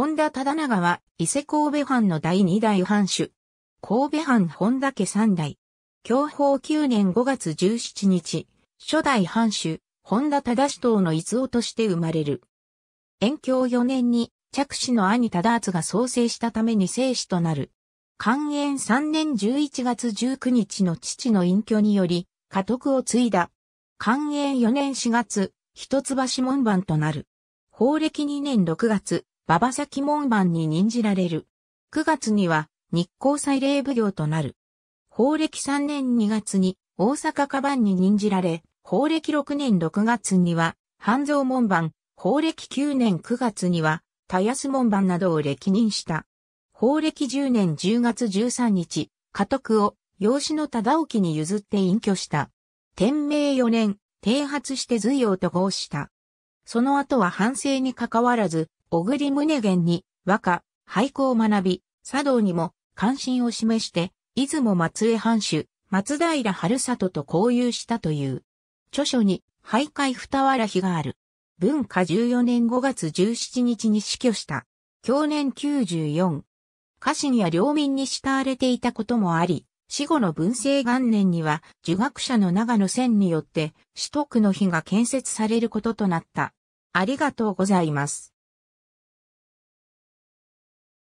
本田忠長は伊勢神戸藩の第二代藩主。神戸藩本田家三代。享保九年五月十七日、初代藩主、本田忠氏等の逸夫として生まれる。延享四年に、着氏の兄忠厚が創生したために生死となる。寛延三年十一月十九日の父の隠居により、家督を継いだ。寛延四年四月、一橋門番となる。法暦二年六月、馬場先門番に任じられる。9月には日光祭礼奉行となる。法暦3年2月に大阪カバンに任じられ、法暦6年6月には半蔵門番、法暦9年9月には田安門番などを歴任した。法暦10年10月13日、家督を養子の忠興に譲って隠居した。天明4年、剃発して隋を渡合した。その後は反省に関わらず、小栗宗玄に和歌、俳句を学び、茶道にも関心を示して、出雲松江藩主、松平春里と交友したという。著書に、徘徊二わら日がある。文化14年5月17日に死去した。去年94。家臣や領民に慕われていたこともあり、死後の文政元年には、儒学者の長野仙によって、首都区の碑が建設されることとなった。ありがとうございます。